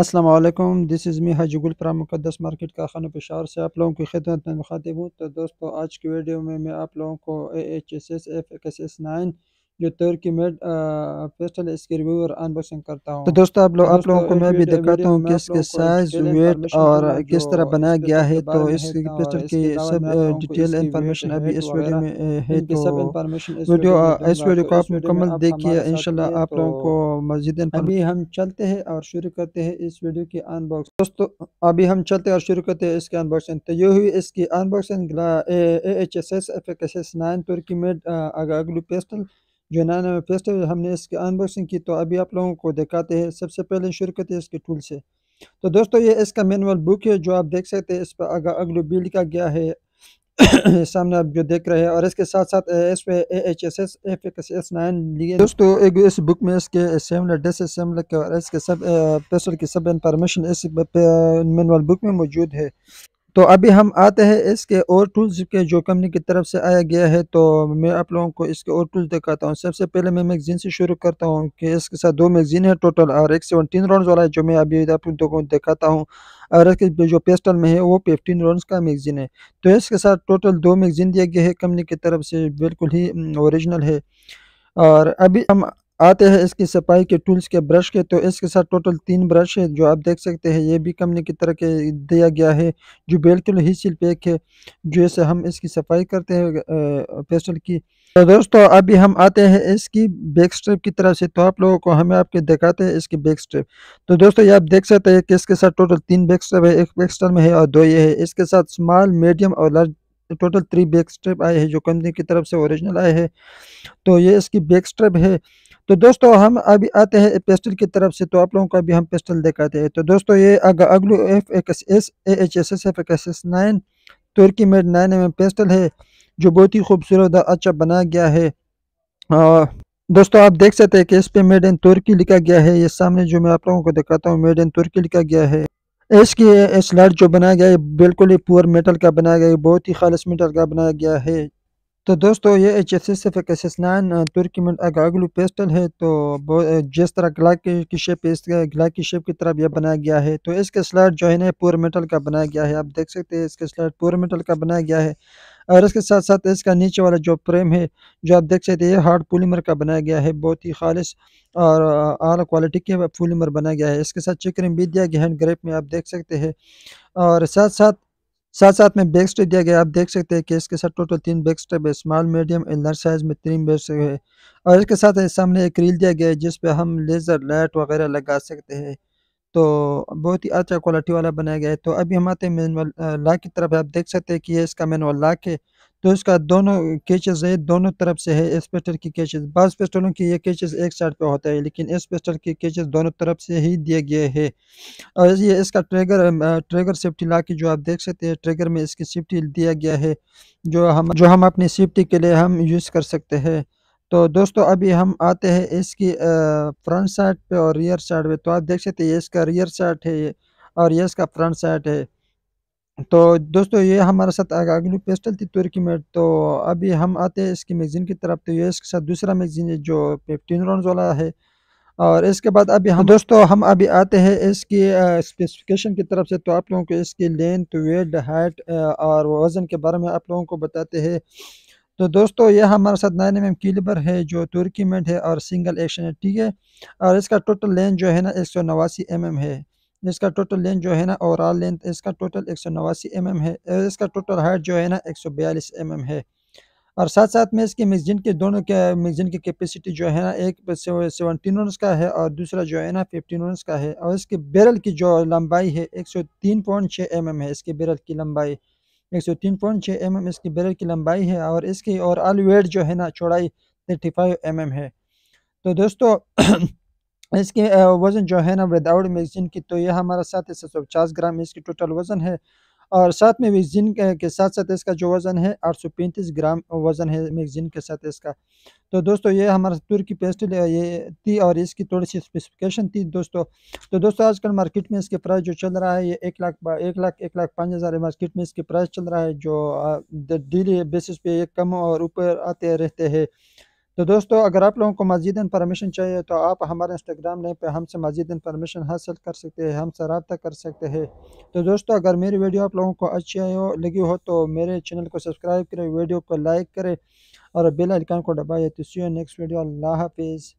Aslam this is me Haji परा मुकदस market का खाना पेशार से आप लोगों की खिदमत में मुखातिब हूँ तो दोस्तों आज की वीडियो में मैं आप लोगों को A H S S F X S nine जो तुर्की मेड पेस्टल इसके रिव्यू अनबॉक्सिंग करता हूँ तो दोस्तों आप लोग तो आप लोगों को मैं भी दिखाता हूँ कि इसके साइज वेट और किस तरह बनाया गया है तो इस पेस्टल की सब डिटेल इन्फॉर्मेशन अभी इस वीडियो में है तो वीडियो इस वीडियो को आप मुकम्मल देखिए इनशाला आप लोगों को मजीद तो तो अभी हम चलते हैं और शुरू करते हैं इस वीडियो की अनबॉक्स दोस्तों अभी हम चलते हैं और शुरू करते हैं इसकी अनबॉक्सिंग तो ये हुई इसकी unboxing H S S F X S nine तुर्की मेड अगलू पेस्टल जो नाना में प्लस हमने इसकी अनबॉक्सिंग की तो अभी आप लोगों को दिखाते हैं सबसे पहले शुरू करते हैं इसके टूल से तो दोस्तों ये इसका मैनुअल बुक है जो आप देख सकते हैं इस पर अगर अगलू भी लिखा गया है सामने आप जो देख रहे हैं और इसके साथ साथ एस पे A H S S F X S nine लिए दोस्तों एक इस बुक में इसके सेमलर डेस सेमलर के और इसके सब पेसल की सब इंफॉर्मेशन इस मैनुअल बुक में मौजूद है तो अभी हम आते हैं इसके और टूल्स के जो कंपनी की तरफ से आया गया है तो मैं आप लोगों को इसके और टूल्स दिखाता हूँ सबसे पहले मैं मैगजीन से शुरू करता हूँ कि इसके साथ दो मैगजीन है टोटल और एक सेवन तीन राउंड वाला है जो मैं अभी आप लोगों को दिखाता हूँ और इसके जो पेस्टल में है वो फिफ्टीन राउंड का मैगजीन है तो इसके साथ टोटल दो मैगजीन दिया गया है कंपनी की तरफ से बिल्कुल ही औरिजिनल हम्म, है और अभी हम आते हैं इसकी सफाई के टूल्स के ब्रश के तो इसके साथ टोटल तीन ब्रश है जो आप देख सकते हैं ये भी कंपनी की तरह के दिया गया है जो बिल्कुल ही सिल पैक है जैसे हम इसकी सफाई करते हैं पेस्टल की तो दोस्तों अभी हम आते हैं इसकी बैक स्ट्रिप की तरफ से तो आप लोगों को हमें आपके दिखाते हैं इसकी बैक स्ट्रिप तो दोस्तों ये आप देख सकते हैं कि इसके साथ टोटल तीन बैक स्ट्रिप है एक बैक स्ट्रिप में है और दो ये है इसके साथ स्मॉल मीडियम और लार्ज तो टोटल थ्री बैक स्ट्रैप आए हैं जो कंपनी की तरफ से ओरिजिनल आए हैं तो ये इसकी बैक स्ट्रैप है तो दोस्तों हम अभी आते हैं पेस्टल की तरफ से तो आप लोगों को अभी हम पेस्टल दिखाते हैं तो दोस्तों ये अगलू F X S A H S S F X S nine तुर्की मेड नाइन एम पेस्टल है जो बहुत ही खूबसूरत और अच्छा बनाया गया है आ, दोस्तों आप देख सकते हैं कि इस पे मेड इन तुर्की लिखा गया है ये सामने जो मैं आप लोगों को दिखाता हूँ मेड इन तुर्की लिखा गया है इसके स्लाइड जो बनाया गया है बिल्कुल ही पुअर मेटल का बनाया गया है बहुत ही खालस मेटल का बनाया गया है तो दोस्तों ये H S S F nine तुर्की में अगलू पेस्टल है तो जिस तरह ग्लाक की, की शेप इस ग्लाक की शेप की तरफ यह बनाया गया है तो इसके स्लाइड जो है ना पोर मेटल का बनाया गया है आप देख सकते हैं इसके स्लाइड पोर मेटल का बनाया गया है और इसके साथ साथ इसका नीचे वाला जो फ्रेम है जो आप देख सकते हैं हार्ड पोलीमर का बनाया गया है बहुत ही खालिश और आला क्वालिटी के पोलीमर बनाया गया है इसके साथ चिकरिंग भी दिया गया है ग्रेप में आप देख सकते हैं और साथ साथ साथ साथ में बेग स्टे दिया गया आप देख सकते हैं कि इसके साथ टोटल तीन बेग स्टेप है small medium and large size में तीन बेग स्टेप है और इसके साथ सामने एक रील दिया गया है जिस पे हम लेज़र लाइट वगैरह लगा सकते हैं तो बहुत ही अच्छा क्वालिटी वाला बनाया गया है तो अभी हम आते हैं मैनुअल लॉक की तरफ आप देख सकते हैं कि ये इसका मैनुअल लॉक है तो इसका दोनों केचेस है दोनों तरफ से है इस की केचेस बस पेस्टलों की ये केचेस एक साइड पे होता है लेकिन इस की के केचेस दोनों तरफ से ही दिए गए हैं और ये इसका ट्रेगर ट्रेगर सेफ्टी ला के जो आप देख सकते हैं ट्रेगर में इसकी सेफ्टी दिया गया है जो हम जो हम अपनी सेफ्टी के लिए हम यूज़ कर सकते हैं तो दोस्तों अभी हम आते हैं इसकी फ्रंट साइड पे और रियर साइड पे तो आप देख सकते हैं इसका रियर साइड है और ये इसका फ्रंट साइड है तो दोस्तों ये हमारे साथ अग्नि पेस्टल थी तुर्की में तो अभी हम आते हैं इसकी मैगजीन की तरफ तो ये इसके साथ दूसरा मैगजीन है जो फिफ्टीन राउंड वाला है और इसके बाद अभी हम तो दोस्तों हम अभी आते हैं इसकी स्पेसिफिकेशन की तरफ से तो आप लोगों को इसकी लेंथ वेट हाइट और वज़न के बारे में आप लोगों को बताते हैं तो दोस्तों यह हमारे साथ नाइन एम एम कीलबर है जो तुर्की मेड है और सिंगल एक्शन है ठीक है और इसका टोटल लेंथ जो है ना एक सौ नवासी एम एम है जिसका टोटल लेंथ जो है ना ओवरऑल लेंथ इसका टोटल एक सौ नवासी एम mm एम है इसका टोटल हाइट जो है ना एक सौ बयालीस एम mm एम है और साथ साथ में इसके मैगजीन के दोनों के मिक्सिन की कैपेसिटी जो है ना एक सेवनटीन ओनस का है और दूसरा जो है ना फिफ्टीन ओनस का है और इसके बैरल की जो लंबाई है एक सौ तीन पॉइंट छः एम एम है इसके बैरल की लंबाई एक सौ तीन पॉइंट छः एम एम इसकी बैरल की लंबाई है और इसकी और वेट जो है ना चौड़ाई थर्टी फाइव एम एम है तो दोस्तों इसके वज़न जो है ना विदाउट मैगज़ीन की तो यह हमारा साथ है सात ग्राम इसकी टोटल वज़न है और साथ में मैगज़ीन के साथ साथ इसका जो वज़न है आठ सौ पैंतीस ग्राम वज़न है मैगज़ीन के साथ इसका तो दोस्तों ये हमारा तुर की पेस्ट ये थी और इसकी थोड़ी सी स्पेसिफिकेशन थी दोस्तों तो दोस्तों आजकल मार्केट में इसके प्राइस जो चल रहा है ये एक लाख एक लाख एक लाख पाँच हज़ार मार्केट में इसके प्राइस चल रहा है जो डेली बेसिस पे ये कम और ऊपर आते रहते हैं तो दोस्तों अगर आप लोगों को मजीद परमिशन चाहिए तो आप हमारे इंस्टाग्राम नेम पर हमसे मजीद परमिशन हासिल कर सकते हैं हमसे रबता कर सकते हैं तो दोस्तों अगर मेरी वीडियो आप लोगों को अच्छी आई हो लगी हो तो मेरे चैनल को सब्सक्राइब करें वीडियो को लाइक करें और बेल आइकन को दबाइए तो सी नेक्स्ट वीडियो अल्लाह हाफिज़